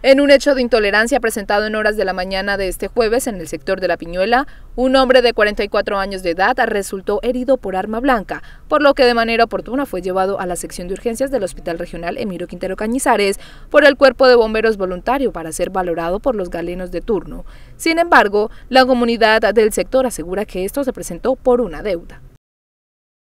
En un hecho de intolerancia presentado en horas de la mañana de este jueves en el sector de La Piñuela, un hombre de 44 años de edad resultó herido por arma blanca, por lo que de manera oportuna fue llevado a la sección de urgencias del Hospital Regional Emiro Quintero Cañizares por el cuerpo de bomberos voluntario para ser valorado por los galenos de turno. Sin embargo, la comunidad del sector asegura que esto se presentó por una deuda.